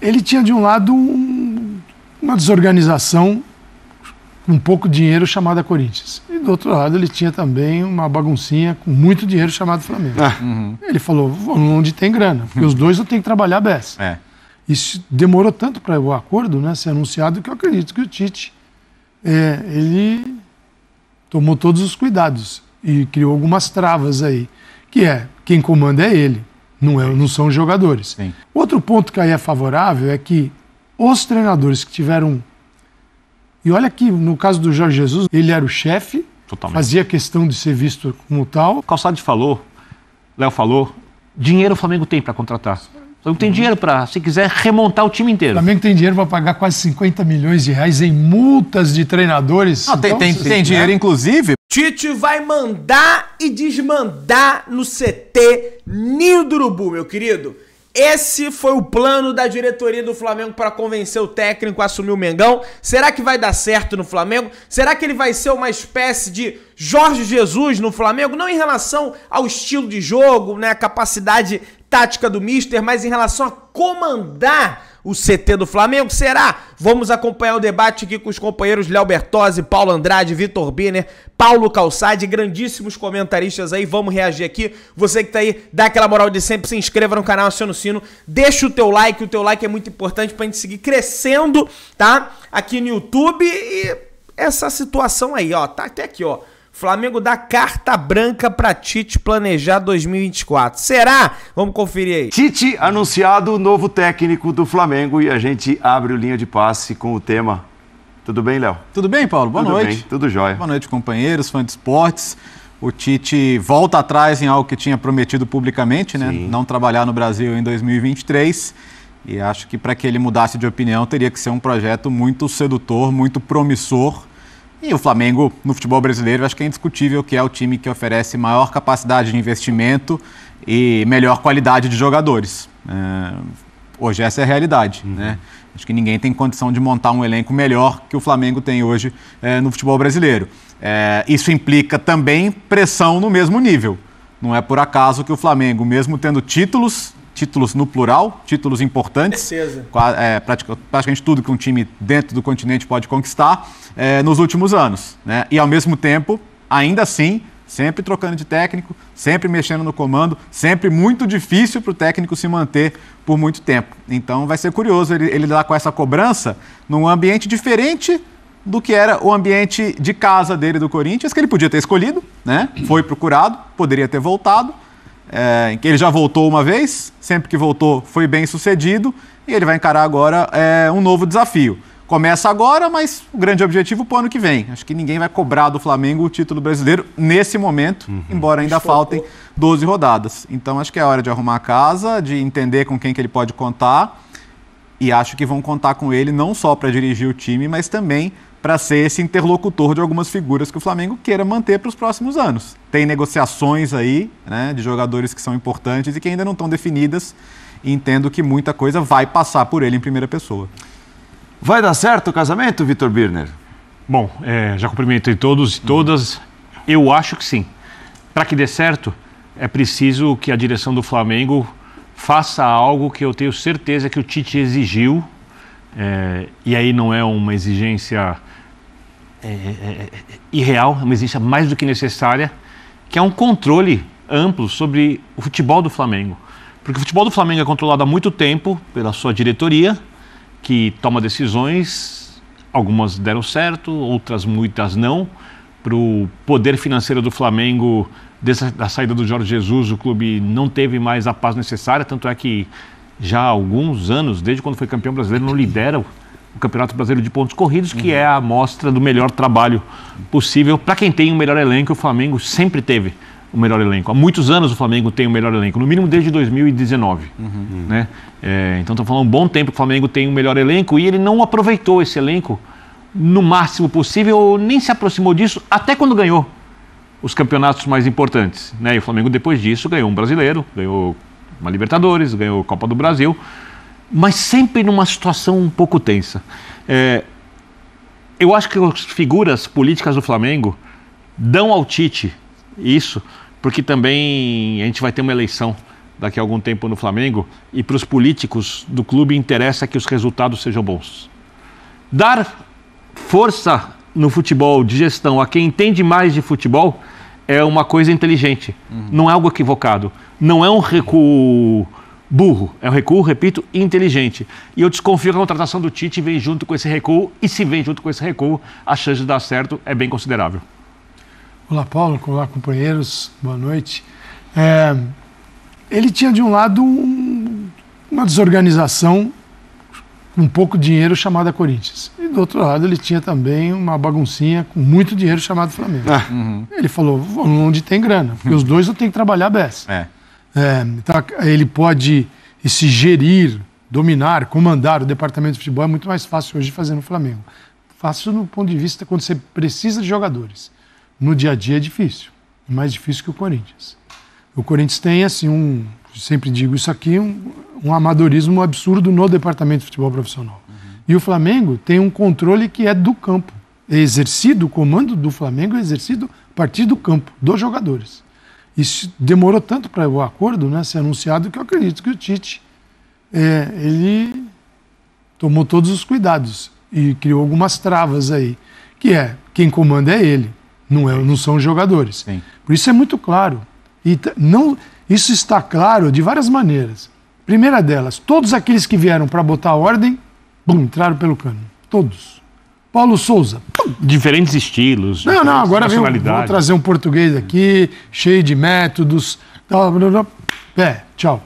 ele tinha de um lado um, uma desorganização com um pouco dinheiro chamada Corinthians. E do outro lado ele tinha também uma baguncinha com muito dinheiro chamado Flamengo. Ah, uhum. Ele falou, onde tem grana, porque os dois eu tenho que trabalhar a É. Isso demorou tanto para o acordo né, ser anunciado que eu acredito que o Tite é, ele tomou todos os cuidados e criou algumas travas aí, que é quem comanda é ele não, é, não são jogadores. Sim. Outro ponto que aí é favorável é que os treinadores que tiveram. E olha que no caso do Jorge Jesus, ele era o chefe, Totalmente. fazia questão de ser visto como tal. Calçado falou, Léo falou, dinheiro o Flamengo tem para contratar. O Flamengo tem uhum. dinheiro para, se quiser, remontar o time inteiro. O Flamengo tem dinheiro para pagar quase 50 milhões de reais em multas de treinadores. Não, ah, então, tem, tem, tem né? dinheiro, inclusive, Tite vai mandar e desmandar no CT Ninho do Urubu, meu querido. Esse foi o plano da diretoria do Flamengo para convencer o técnico a assumir o Mengão. Será que vai dar certo no Flamengo? Será que ele vai ser uma espécie de Jorge Jesus no Flamengo? Não em relação ao estilo de jogo, né, a capacidade tática do Mister, mas em relação a comandar o CT do Flamengo? Será? Vamos acompanhar o debate aqui com os companheiros Léo Bertozzi, Paulo Andrade, Vitor Biner, Paulo Calçade, grandíssimos comentaristas aí. Vamos reagir aqui. Você que tá aí, dá aquela moral de sempre, se inscreva no canal, aciona o sino, deixa o teu like, o teu like é muito importante pra gente seguir crescendo, tá? Aqui no YouTube e essa situação aí, ó, tá até aqui, ó. Flamengo dá carta branca para Tite planejar 2024. Será? Vamos conferir aí. Tite anunciado novo técnico do Flamengo e a gente abre o linha de passe com o tema. Tudo bem, Léo? Tudo bem, Paulo? Boa Tudo noite. Bem, tudo jóia. Boa noite, companheiros, fãs de esportes. O Tite volta atrás em algo que tinha prometido publicamente, né? Sim. Não trabalhar no Brasil em 2023. E acho que para que ele mudasse de opinião teria que ser um projeto muito sedutor, muito promissor e o Flamengo, no futebol brasileiro, acho que é indiscutível que é o time que oferece maior capacidade de investimento e melhor qualidade de jogadores. É, hoje essa é a realidade, uhum. né? Acho que ninguém tem condição de montar um elenco melhor que o Flamengo tem hoje é, no futebol brasileiro. É, isso implica também pressão no mesmo nível. Não é por acaso que o Flamengo, mesmo tendo títulos títulos no plural, títulos importantes. Certeza. É, praticamente tudo que um time dentro do continente pode conquistar é, nos últimos anos. Né? E ao mesmo tempo, ainda assim, sempre trocando de técnico, sempre mexendo no comando, sempre muito difícil para o técnico se manter por muito tempo. Então vai ser curioso ele, ele lidar com essa cobrança num ambiente diferente do que era o ambiente de casa dele do Corinthians, que ele podia ter escolhido, né? Foi procurado, poderia ter voltado é, ele já voltou uma vez, sempre que voltou foi bem sucedido, e ele vai encarar agora é, um novo desafio. Começa agora, mas o grande objetivo para o ano que vem. Acho que ninguém vai cobrar do Flamengo o título brasileiro nesse momento, uhum. embora ainda faltem 12 rodadas. Então acho que é hora de arrumar a casa, de entender com quem que ele pode contar. E acho que vão contar com ele não só para dirigir o time, mas também para ser esse interlocutor de algumas figuras que o Flamengo queira manter para os próximos anos. Tem negociações aí né, de jogadores que são importantes e que ainda não estão definidas. E entendo que muita coisa vai passar por ele em primeira pessoa. Vai dar certo o casamento, Vitor Birner? Bom, é, já cumprimentei todos e todas. Hum. Eu acho que sim. Para que dê certo, é preciso que a direção do Flamengo faça algo que eu tenho certeza que o Tite exigiu é, e aí não é uma exigência é, é, é, é, irreal, uma exigência mais do que necessária, que é um controle amplo sobre o futebol do Flamengo. Porque o futebol do Flamengo é controlado há muito tempo pela sua diretoria, que toma decisões, algumas deram certo, outras muitas não, para o poder financeiro do Flamengo desde a saída do Jorge Jesus, o clube não teve mais a paz necessária, tanto é que já há alguns anos, desde quando foi campeão brasileiro, não lidera o Campeonato Brasileiro de Pontos Corridos, que uhum. é a amostra do melhor trabalho possível para quem tem o melhor elenco. O Flamengo sempre teve o melhor elenco. Há muitos anos o Flamengo tem o melhor elenco, no mínimo desde 2019. Uhum. Né? É, então, estou falando um bom tempo que o Flamengo tem o melhor elenco e ele não aproveitou esse elenco no máximo possível, nem se aproximou disso, até quando ganhou os campeonatos mais importantes. Né? E o Flamengo, depois disso, ganhou um brasileiro, ganhou uma Libertadores, ganhou a Copa do Brasil mas sempre numa situação um pouco tensa. É, eu acho que as figuras políticas do Flamengo dão ao Tite isso, porque também a gente vai ter uma eleição daqui a algum tempo no Flamengo e para os políticos do clube interessa que os resultados sejam bons. Dar força no futebol de gestão a quem entende mais de futebol é uma coisa inteligente, uhum. não é algo equivocado, não é um recuo burro. É um recuo, repito, inteligente. E eu desconfio que a contratação do Tite vem junto com esse recuo, e se vem junto com esse recuo, a chance de dar certo é bem considerável. Olá, Paulo. Olá, companheiros. Boa noite. É... ele tinha, de um lado, um... uma desorganização com um pouco dinheiro chamada Corinthians. E, do outro lado, ele tinha também uma baguncinha com muito dinheiro chamado Flamengo. Ah, uhum. Ele falou, onde tem grana, porque os dois eu tenho que trabalhar best. É. É, tá, ele pode se gerir, dominar, comandar o departamento de futebol é muito mais fácil hoje fazer no Flamengo. Fácil no ponto de vista quando você precisa de jogadores. No dia a dia é difícil, mais difícil que o Corinthians. O Corinthians tem assim um, sempre digo isso aqui, um, um amadorismo absurdo no departamento de futebol profissional. Uhum. E o Flamengo tem um controle que é do campo. É exercido, o comando do Flamengo é exercido a partir do campo, dos jogadores. Isso demorou tanto para o acordo né, ser anunciado que eu acredito que o Tite é, ele tomou todos os cuidados e criou algumas travas aí, que é quem comanda é ele, não, é, não são os jogadores. Sim. Por isso é muito claro. E não, isso está claro de várias maneiras. Primeira delas, todos aqueles que vieram para botar ordem, bum, entraram pelo cano. Todos. Paulo Souza. Então, diferentes estilos. Não, não, agora vem, vou trazer um português aqui, cheio de métodos. Pé, tchau.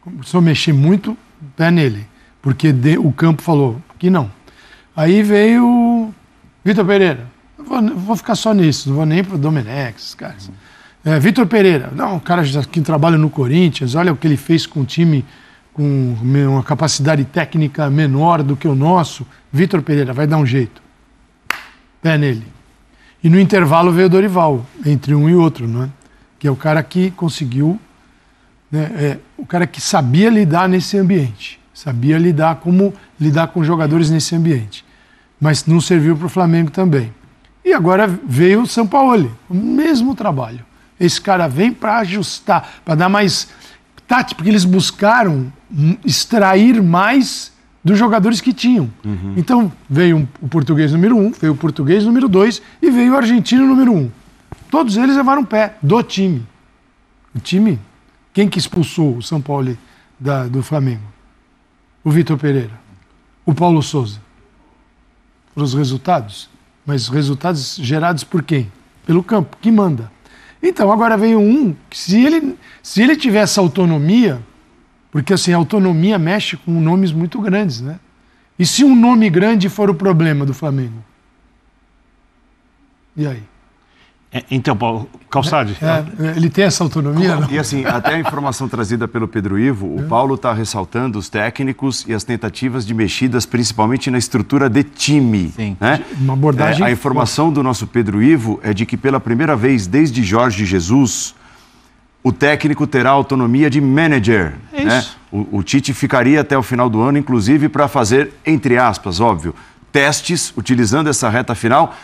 Começou a mexer muito, pé nele. Porque de, o campo falou que não. Aí veio Vitor Pereira. Vou, vou, ficar só nisso, não vou nem para o Domenex, caras. É, Vitor Pereira, não, um cara que trabalha no Corinthians, olha o que ele fez com o time um, uma capacidade técnica menor do que o nosso, Vitor Pereira vai dar um jeito. Pé nele. E no intervalo veio o Dorival, entre um e outro, né? que é o cara que conseguiu, né? é, o cara que sabia lidar nesse ambiente, sabia lidar como lidar com jogadores nesse ambiente. Mas não serviu para o Flamengo também. E agora veio o São Paulo, o mesmo trabalho. Esse cara vem para ajustar, para dar mais tática, porque eles buscaram extrair mais dos jogadores que tinham. Uhum. Então veio o português número um, veio o português número dois e veio o argentino número um. Todos eles levaram pé do time. O time, quem que expulsou o São Paulo da, do Flamengo? O Vitor Pereira, o Paulo Souza. Foram os resultados, mas resultados gerados por quem? Pelo campo, que manda. Então agora veio um que se ele se ele tivesse autonomia porque assim, autonomia mexe com nomes muito grandes, né? E se um nome grande for o problema do Flamengo? E aí? É, então, Paulo, Calçade. É, é, ele tem essa autonomia? Não? E assim, até a informação trazida pelo Pedro Ivo, o é. Paulo está ressaltando os técnicos e as tentativas de mexidas, principalmente na estrutura de time. Sim. Né? Uma abordagem. É, a informação do nosso Pedro Ivo é de que pela primeira vez desde Jorge Jesus, o técnico terá autonomia de manager. É né? o, o, Tite ficaria até o final do ano, inclusive, para fazer, entre aspas, óbvio, testes, utilizando essa reta final,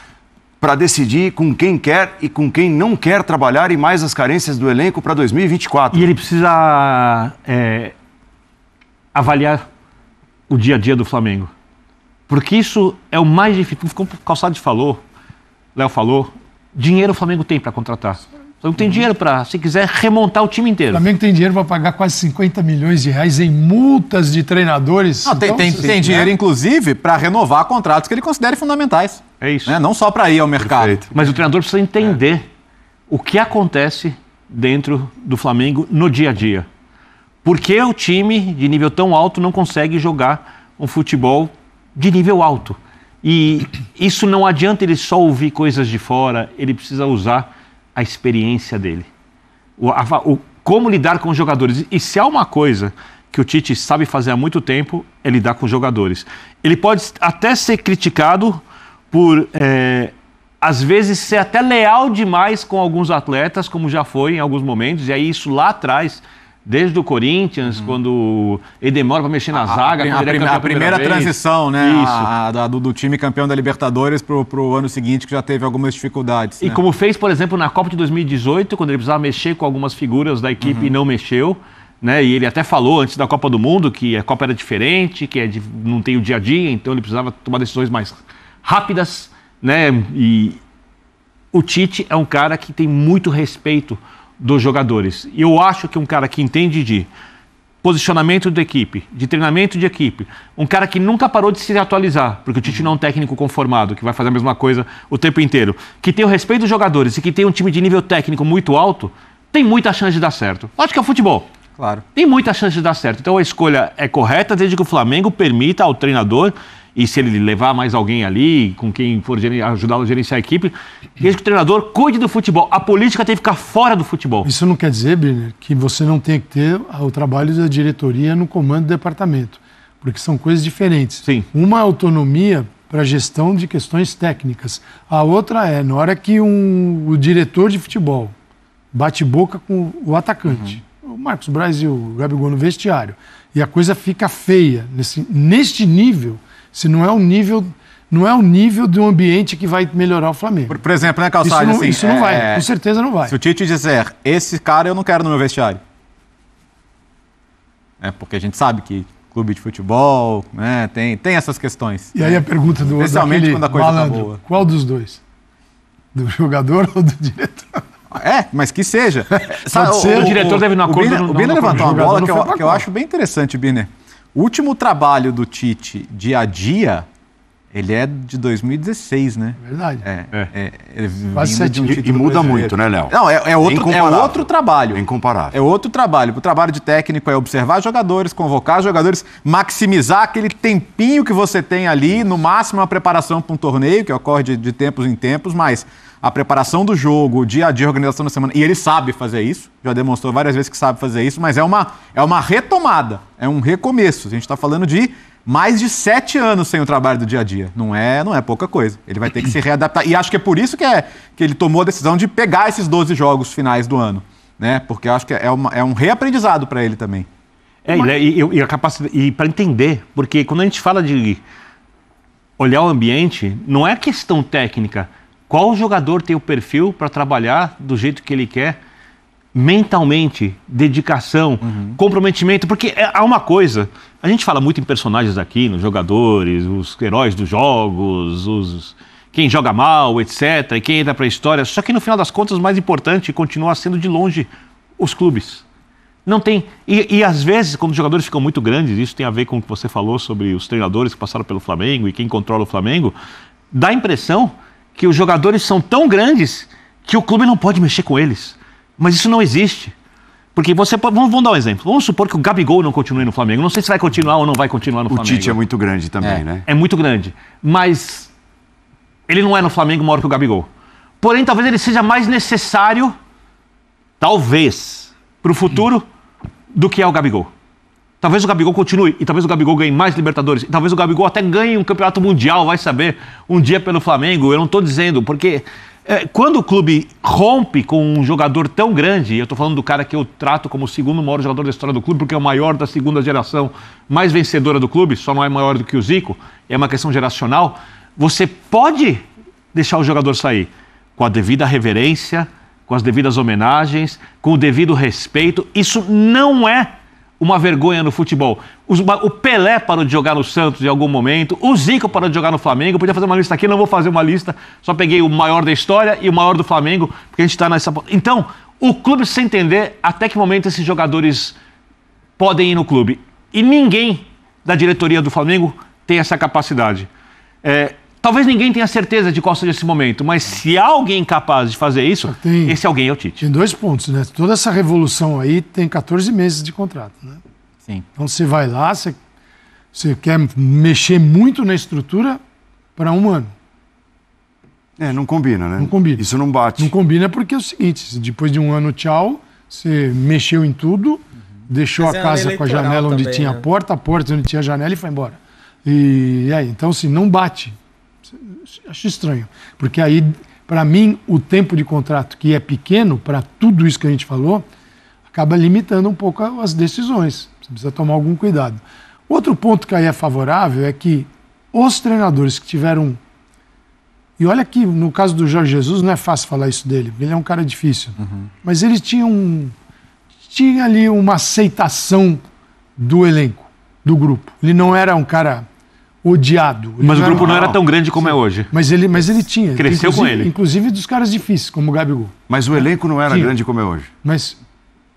para decidir com quem quer e com quem não quer trabalhar e mais as carências do elenco para 2024. E ele precisa é, avaliar o dia a dia do Flamengo. Porque isso é o mais difícil. Como o Calçado falou, Léo falou, dinheiro o Flamengo tem para contratar. Então tem dinheiro para, se quiser, remontar o time inteiro. O Flamengo tem dinheiro para pagar quase 50 milhões de reais em multas de treinadores. Não, ah, tem, então, tem, tem dinheiro, né? inclusive, para renovar contratos que ele considere fundamentais. É isso. Né? Não só para ir ao mercado. Perfeito. Mas o treinador precisa entender é. o que acontece dentro do Flamengo no dia a dia. Por que o time de nível tão alto não consegue jogar um futebol de nível alto? E isso não adianta ele só ouvir coisas de fora, ele precisa usar a experiência dele. O, a, o, como lidar com os jogadores. E se há uma coisa que o Tite sabe fazer há muito tempo, é lidar com os jogadores. Ele pode até ser criticado por, é, às vezes, ser até leal demais com alguns atletas, como já foi em alguns momentos, e aí isso lá atrás Desde o Corinthians, hum. quando ele demora para mexer na a, zaga. A, a, prim a é primeira, transição, né? Isso. A, do, do, time campeão da Libertadores para o ano seguinte, que já teve algumas dificuldades. E né? como fez, por exemplo, na Copa de 2018, quando ele precisava mexer com algumas figuras da equipe uhum. e não mexeu. Né? E ele até falou antes da Copa do Mundo que a Copa era diferente, que é de, não tem o dia a dia, então ele precisava tomar decisões mais rápidas, né? E o Tite é um cara que tem muito respeito dos jogadores. Eu acho que um cara que entende de posicionamento da equipe, de treinamento de equipe, um cara que nunca parou de se atualizar, porque o Tite não é um técnico conformado, que vai fazer a mesma coisa o tempo inteiro, que tem o respeito dos jogadores e que tem um time de nível técnico muito alto, tem muita chance de dar certo. Acho que é o futebol. Claro. Tem muita chance de dar certo. Então a escolha é correta desde que o Flamengo permita ao treinador e se ele levar mais alguém ali, com quem for ajudá-lo a gerenciar a equipe, desde que o treinador cuide do futebol. A política tem que ficar fora do futebol. Isso não quer dizer, Briner, que você não tem que ter o trabalho da diretoria no comando do departamento, porque são coisas diferentes. Sim. Uma autonomia para gestão de questões técnicas. A outra é, na hora que um, o diretor de futebol bate boca com o atacante, uhum. o Marcos Braz e o Gabigol no vestiário, e a coisa fica feia nesse, neste nível, se não é o nível não é o nível um ambiente que vai melhorar o Flamengo. Por, por exemplo, né, Calçado? Isso não, assim, isso não é, vai, com certeza não vai. Se o Tite disser, esse cara eu não quero no meu vestiário. É porque a gente sabe que clube de futebol, né, tem, tem essas questões. E aí né. a pergunta do outro, Especialmente quando a coisa tá malandro, tá boa. Qual dos dois? Do jogador ou do diretor? É, mas que seja. Sabe, o, ser, o, o, diretor deve ir no acordo. O Biner, o Biner levantou uma bola que eu, que eu acho bem interessante, Biner último trabalho do Tite dia a dia ele é de 2016, né? Verdade. É. é. é, é Quase sete. Um e, muda muito, né, Léo? Não, é, é, outro, é outro trabalho. É incomparável. É outro trabalho. O trabalho de técnico é observar jogadores, convocar jogadores, maximizar aquele tempinho que você tem ali, no máximo uma preparação para um torneio, que ocorre de, de tempos em tempos, mas a preparação do jogo, o dia a dia, a organização da semana. E ele sabe fazer isso, já demonstrou várias vezes que sabe fazer isso, mas é uma, é uma retomada, é um recomeço. A gente está falando de mais de sete anos sem o trabalho do dia a dia. Não é, não é pouca coisa. Ele vai ter que se readaptar. E acho que é por isso que, é, que ele tomou a decisão de pegar esses 12 jogos finais do ano. Né? Porque acho que é, uma, é um reaprendizado para ele também. É, Mas... e, e, e, a capacidade. E para entender, porque quando a gente fala de olhar o ambiente, não é questão técnica. Qual jogador tem o perfil para trabalhar do jeito que ele quer? mentalmente, dedicação, uhum. comprometimento, porque é, há uma coisa. A gente fala muito em personagens aqui, nos jogadores, os heróis dos jogos, os quem joga mal, etc, e quem entra para a história. Só que no final das contas, o mais importante continua sendo de longe os clubes. Não tem. E, e, às vezes, quando os jogadores ficam muito grandes, isso tem a ver com o que você falou sobre os treinadores que passaram pelo Flamengo e quem controla o Flamengo, dá a impressão que os jogadores são tão grandes que o clube não pode mexer com eles. Mas isso não existe. Porque você pode. Vamos, vamos, dar um exemplo. Vamos supor que o Gabigol não continue no Flamengo. Não sei se vai continuar ou não vai continuar no o Flamengo. O Tite é muito grande também, é. né? É muito grande. Mas ele não é no Flamengo maior que o Gabigol. Porém, talvez ele seja mais necessário, talvez, para o futuro, do que é o Gabigol. Talvez o Gabigol continue, e talvez o Gabigol ganhe mais Libertadores, e talvez o Gabigol até ganhe um campeonato mundial, vai saber, um dia pelo Flamengo. Eu não estou dizendo, porque é, quando o clube rompe com um jogador tão grande, eu estou falando do cara que eu trato como o segundo maior jogador da história do clube, porque é o maior da segunda geração, mais vencedora do clube, só não é maior do que o Zico, é uma questão geracional. Você pode deixar o jogador sair com a devida reverência, com as devidas homenagens, com o devido respeito. Isso não é uma vergonha no futebol. o Pelé parou de jogar no Santos em algum momento, o Zico parou de jogar no Flamengo. Eu podia fazer uma lista aqui, não vou fazer uma lista, só peguei o maior da história e o maior do Flamengo, porque a gente está nessa. Então, o clube sem entender até que momento esses jogadores podem ir no clube. E ninguém da diretoria do Flamengo tem essa capacidade. É, Talvez ninguém tenha certeza de qual seja esse momento, mas se há alguém capaz de fazer isso, ah, tem, esse alguém é o Tite. Tem dois pontos, né? Toda essa revolução aí tem 14 meses de contrato, né? Sim. Então você vai lá, você, você quer mexer muito na estrutura para um ano. É, não combina, né? Não combina. Isso não bate. Não combina porque é o seguinte: depois de um ano, tchau, você mexeu em tudo, uhum. deixou Mas a é casa com a janela também, onde tinha né? a porta, a porta onde tinha a janela e foi embora. E, e aí, então, assim, não bate acho estranho, porque aí, para mim, o tempo de contrato que é pequeno, para tudo isso que a gente falou, acaba limitando um pouco as decisões. Você precisa tomar algum cuidado. Outro ponto que aí é favorável é que os treinadores que tiveram. E olha que no caso do Jorge Jesus não é fácil falar isso dele, ele é um cara difícil. Uhum. Mas ele tinha um. Tinha ali uma aceitação do elenco, do grupo. Ele não era um cara odiado. Ele mas o grupo não era tão grande como é Sim. é hoje. Mas ele, mas ele tinha. Cresceu com ele. Inclusive dos caras difíceis, como o Gabigol. Mas o né? elenco não era grande como é hoje. Mas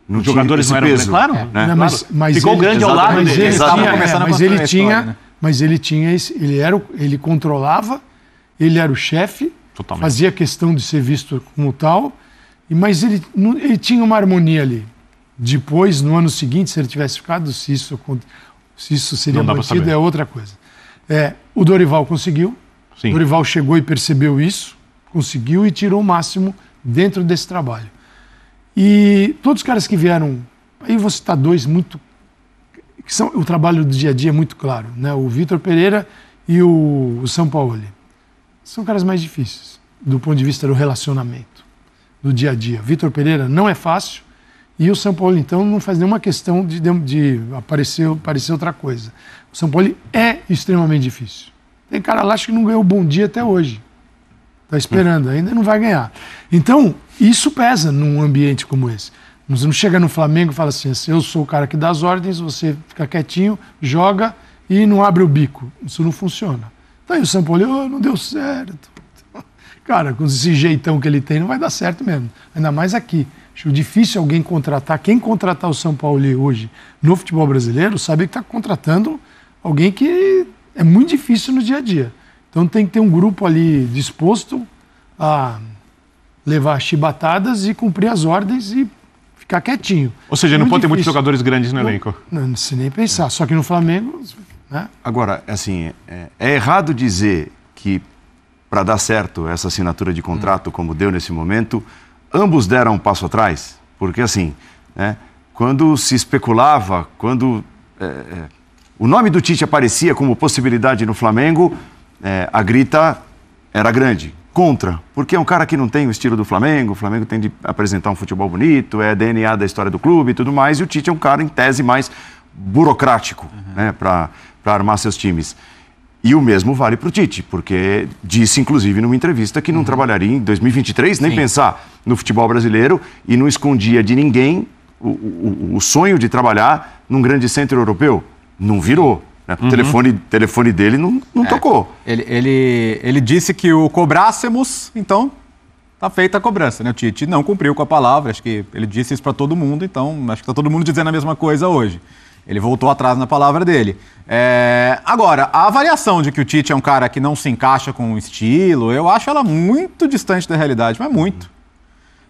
os jogadores não eram peso, claro, é, né? mas, mas ficou ele, grande ao lado mas dele. Ele tinha, é, mas ele tinha, né? mas ele tinha esse, ele era, o, ele controlava, ele era o chefe, Totalmente. fazia questão de ser visto como tal, mas ele, ele tinha uma harmonia ali. Depois, no ano seguinte, se ele tivesse ficado, se isso, se isso seria mantido, é outra coisa. É, o Dorival conseguiu. Sim. Dorival chegou e percebeu isso, conseguiu e tirou o máximo dentro desse trabalho. E todos os caras que vieram, aí vou citar dois muito que são o trabalho do dia a dia é muito claro, né? O Vitor Pereira e o, o São Paulo. São caras mais difíceis do ponto de vista do relacionamento, do dia a dia. Vitor Pereira não é fácil e o São Paulo então não faz nenhuma questão de, de, de aparecer, aparecer outra coisa. O São Paulo é extremamente difícil. Tem cara lá que não ganhou bom dia até hoje. Está esperando, hum. ainda não vai ganhar. Então, isso pesa num ambiente como esse. Você não chega no Flamengo e fala assim: eu sou o cara que dá as ordens, você fica quietinho, joga e não abre o bico. Isso não funciona. Então, aí o São Paulo oh, não deu certo. Cara, com esse jeitão que ele tem, não vai dar certo mesmo. Ainda mais aqui. Acho difícil alguém contratar. Quem contratar o São Paulo hoje no futebol brasileiro sabe que está contratando alguém que é muito difícil no dia a dia. Então tem que ter um grupo ali disposto a levar chibatadas e cumprir as ordens e ficar quietinho. Ou seja, é não pode difícil. ter muitos jogadores grandes no elenco. Não, não se nem pensar. Só que no Flamengo. Né? Agora, assim, é, é errado dizer que para dar certo essa assinatura de contrato, hum. como deu nesse momento, ambos deram um passo atrás? Porque, assim, né, quando se especulava, quando. É, é o nome do Tite aparecia como possibilidade no Flamengo, é, a grita era grande. Contra, porque é um cara que não tem o estilo do Flamengo, o Flamengo tem de apresentar um futebol bonito, é DNA da história do clube e tudo mais, e o Tite é um cara, em tese, mais burocrático uhum. né, para armar seus times. E o mesmo vale para o Tite, porque disse, inclusive, numa entrevista que não uhum. trabalharia em 2023, nem Sim. pensar no futebol brasileiro, e não escondia de ninguém o, o, o sonho de trabalhar num grande centro europeu não virou. Né? Uhum. O telefone, telefone dele não, não é. tocou. Ele, ele, ele disse que o cobrássemos, então tá feita a cobrança, né? O Tite não cumpriu com a palavra, acho que ele disse isso para todo mundo, então acho que tá todo mundo dizendo a mesma coisa hoje. Ele voltou atrás na palavra dele. É... Agora, a avaliação de que o Tite é um cara que não se encaixa com o estilo, eu acho ela muito distante da realidade, mas muito.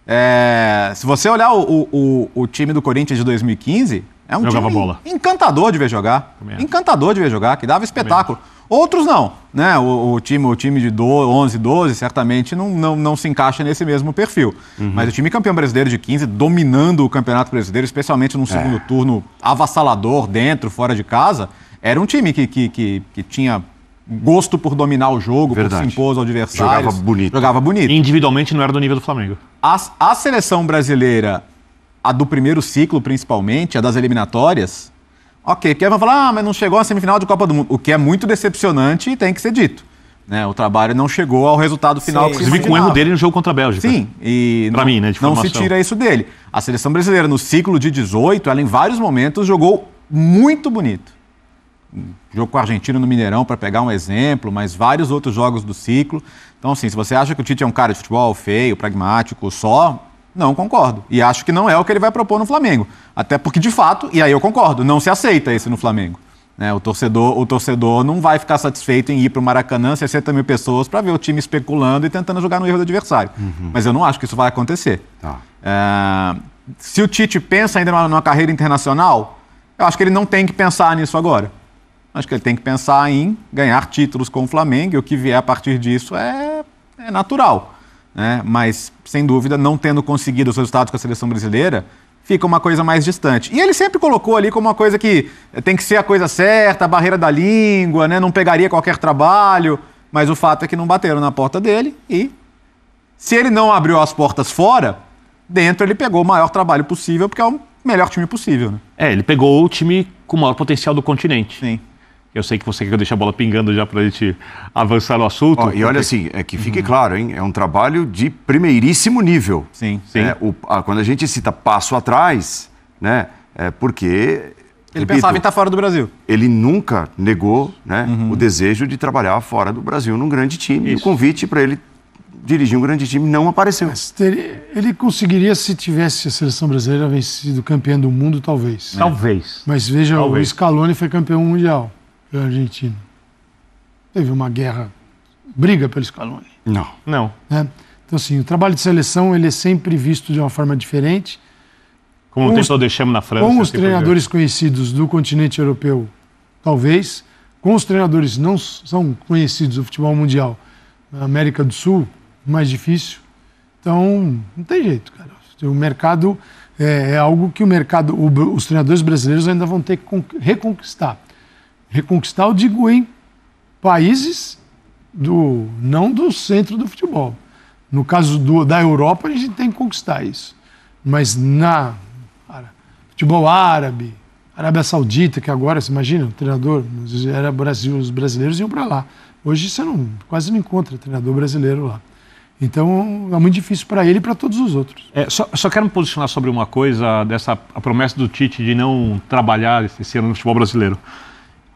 É... Se você olhar o, o, o time do Corinthians de 2015, é um Jogava time bola. encantador de ver jogar. É. Encantador de ver jogar, que dava espetáculo. É. Outros não, né? O, o, time, o time de 12, 11, 12 certamente não, não, não se encaixa nesse mesmo perfil. Uhum. Mas o time campeão brasileiro de 15 dominando o Campeonato Brasileiro, especialmente num é. segundo é. turno avassalador dentro, fora de casa, era um time que, que, que, que tinha gosto por dominar o jogo, Verdade. por se impor ao adversário. Jogava bonito. Jogava bonito. E individualmente não era do nível do Flamengo. A, a seleção brasileira a do primeiro ciclo, principalmente, a das eliminatórias, ok, porque aí vão falar, ah, mas não chegou à semifinal de Copa do Mundo, o que é muito decepcionante e tem que ser dito. Né, o trabalho não chegou ao resultado final. Sim, que inclusive com o erro dele no jogo contra a Bélgica. Sim, e não, mim, né, não se tira isso dele. A seleção brasileira no ciclo de 18, ela em vários momentos jogou muito bonito. Jogo com a Argentina no Mineirão para pegar um exemplo, mas vários outros jogos do ciclo. Então, assim, se você acha que o Tite é um cara de futebol feio, pragmático, só não concordo. E acho que não é o que ele vai propor no Flamengo. Até porque, de fato, e aí eu concordo, não se aceita isso no Flamengo. Né? O, torcedor, o torcedor não vai ficar satisfeito em ir para o Maracanã, 60 mil pessoas, para ver o time especulando e tentando jogar no erro do adversário. Uhum. Mas eu não acho que isso vai acontecer. Tá. É... Se o Tite pensa ainda numa carreira internacional, eu acho que ele não tem que pensar nisso agora. Acho que ele tem que pensar em ganhar títulos com o Flamengo e o que vier a partir disso é, é natural né? mas sem dúvida, não tendo conseguido os resultados com a seleção brasileira, fica uma coisa mais distante. E ele sempre colocou ali como uma coisa que tem que ser a coisa certa, a barreira da língua, né? não pegaria qualquer trabalho, mas o fato é que não bateram na porta dele e se ele não abriu as portas fora, dentro ele pegou o maior trabalho possível, porque é o melhor time possível. Né? É, ele pegou o time com o maior potencial do continente. Sim. Eu sei que você quer deixar a bola pingando já para a gente avançar no assunto. Oh, e olha assim, é que fique uhum. claro, hein? É um trabalho de primeiríssimo nível. Sim, é, sim. É, o, a, quando a gente cita passo atrás, né? É porque. Ele repito, pensava em estar tá fora do Brasil. Ele nunca negou né, uhum. o desejo de trabalhar fora do Brasil num grande time. Isso. E o convite para ele dirigir um grande time não apareceu. Teria, ele conseguiria se tivesse a seleção brasileira vencido campeão do mundo, talvez. Talvez. Mas veja, talvez. o Scaloni foi campeão mundial a é Argentina. Teve uma guerra, briga pelo Scaloni. Não. Não. Né? Então, assim, o trabalho de seleção ele é sempre visto de uma forma diferente. Como tentou deixamos na França. Com os assim, treinadores conhecidos do continente europeu, talvez. Com os treinadores não são conhecidos do futebol mundial na América do Sul, mais difícil. Então, não tem jeito, cara. O mercado é, é algo que o mercado, os treinadores brasileiros ainda vão ter que reconquistar. Reconquistar, eu digo, em países do não do centro do futebol. No caso do, da Europa, a gente tem que conquistar isso. Mas na futebol árabe, Arábia Saudita, que agora, você imagina, o treinador era Brasil, os brasileiros iam para lá. Hoje você não, quase não encontra treinador brasileiro lá. Então é muito difícil para ele e para todos os outros. É, só, só, quero me posicionar sobre uma coisa dessa a promessa do Tite de não trabalhar esse ano no futebol brasileiro.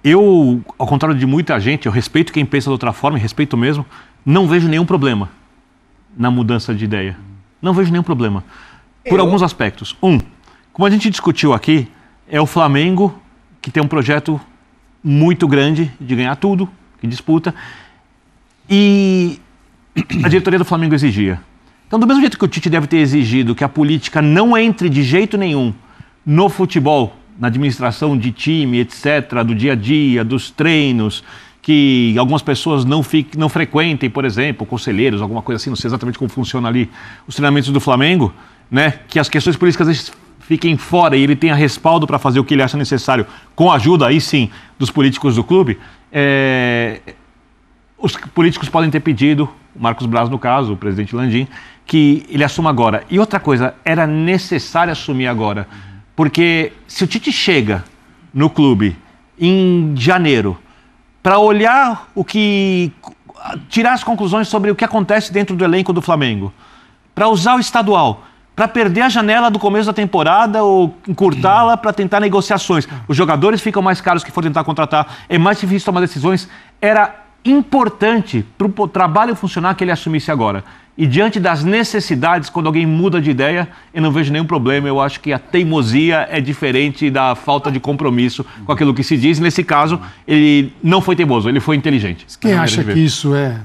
Eu, ao contrário de muita gente, eu respeito quem pensa de outra forma, e respeito mesmo, não vejo nenhum problema na mudança de ideia. Não vejo nenhum problema. Por eu... alguns aspectos. Um, como a gente discutiu aqui, é o Flamengo que tem um projeto muito grande de ganhar tudo, que disputa, e a diretoria do Flamengo exigia. Então, do mesmo jeito que o Tite deve ter exigido que a política não entre de jeito nenhum no futebol na administração de time, etc., do dia a dia, dos treinos, que algumas pessoas não, fiquem, não frequentem, por exemplo, conselheiros, alguma coisa assim, não sei exatamente como funciona ali os treinamentos do Flamengo, né? Que as questões políticas às vezes fiquem fora e ele tenha respaldo para fazer o que ele acha necessário, com a ajuda aí sim dos políticos do clube. É... Os políticos podem ter pedido, Marcos Braz no caso, o presidente Landim, que ele assuma agora. E outra coisa, era necessário assumir agora porque se o Tite chega no clube em janeiro para olhar o que. tirar as conclusões sobre o que acontece dentro do elenco do Flamengo, para usar o estadual, para perder a janela do começo da temporada ou encurtá-la para tentar negociações. Os jogadores ficam mais caros que for tentar contratar, é mais difícil tomar decisões. Era importante para o trabalho funcionar que ele assumisse agora. E diante das necessidades, quando alguém muda de ideia, eu não vejo nenhum problema. Eu acho que a teimosia é diferente da falta de compromisso com aquilo que se diz. Nesse caso, ele não foi teimoso, ele foi inteligente. quem é acha que isso é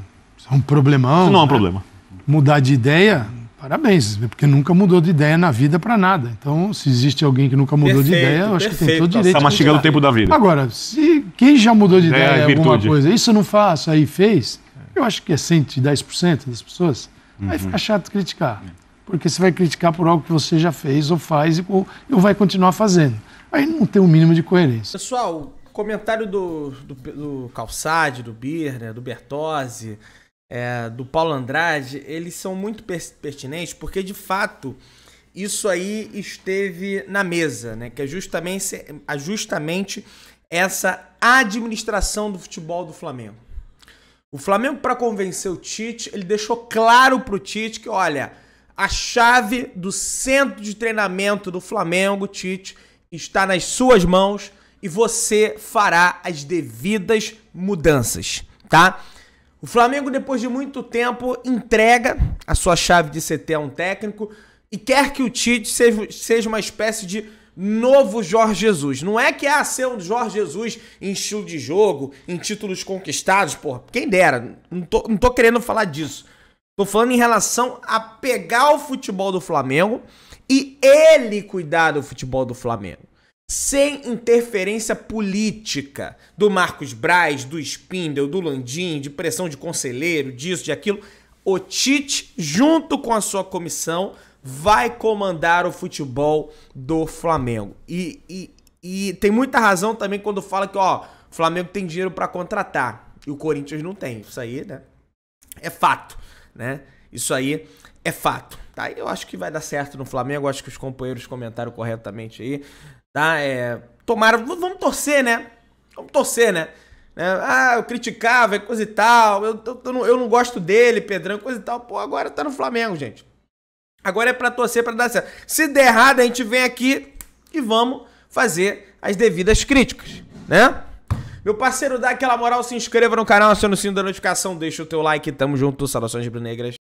um problemão? Isso não é um né? problema. Mudar de ideia, parabéns, né? porque nunca mudou de ideia na vida para nada. Então, se existe alguém que nunca mudou perfeito, de ideia, eu acho perfeito. que tem todo o direito. Está mastigando o tempo da vida. Agora, se quem já mudou de é, ideia, é, alguma coisa, isso eu não faço, aí fez, eu acho que é 110% das pessoas Uhum. Aí fica chato criticar. Porque você vai criticar por algo que você já fez ou faz ou, ou vai continuar fazendo. Aí não tem o um mínimo de coerência. Pessoal, comentário do, do, do Calçade, do Birner, do Bertozzi, é, do Paulo Andrade, eles são muito pertinentes porque, de fato, isso aí esteve na mesa, né? Que é justamente, é justamente essa administração do futebol do Flamengo. O Flamengo, para convencer o Tite, ele deixou claro para o Tite que, olha, a chave do centro de treinamento do Flamengo, Tite, está nas suas mãos e você fará as devidas mudanças, tá? O Flamengo, depois de muito tempo, entrega a sua chave de CT a um técnico e quer que o Tite seja uma espécie de novo Jorge Jesus. Não é que é ah, a ser um Jorge Jesus em estilo de jogo, em títulos conquistados, porra, quem dera, não tô, não tô querendo falar disso. Tô falando em relação a pegar o futebol do Flamengo e ele cuidar do futebol do Flamengo. Sem interferência política do Marcos Braz, do Spindel, do Landim, de pressão de conselheiro, disso, de aquilo. O Tite, junto com a sua comissão, vai comandar o futebol do Flamengo. E, e, e tem muita razão também quando fala que, ó, o Flamengo tem dinheiro para contratar e o Corinthians não tem. Isso aí, né? É fato, né? Isso aí é fato, tá? Eu acho que vai dar certo no Flamengo, acho que os companheiros comentaram corretamente aí, tá? É, tomara, vamos torcer, né? Vamos torcer, né? É, ah, eu criticava, é coisa e tal. Eu, eu, eu, não, eu não gosto dele, Pedrão, coisa e tal. Pô, agora tá no Flamengo, gente. Agora é para torcer para dar certo. Se der errado, a gente vem aqui e vamos fazer as devidas críticas, né? Meu parceiro, dá aquela moral, se inscreva no canal, aciona o sino da notificação, deixa o teu like, tamo junto, saudações rubro-negras.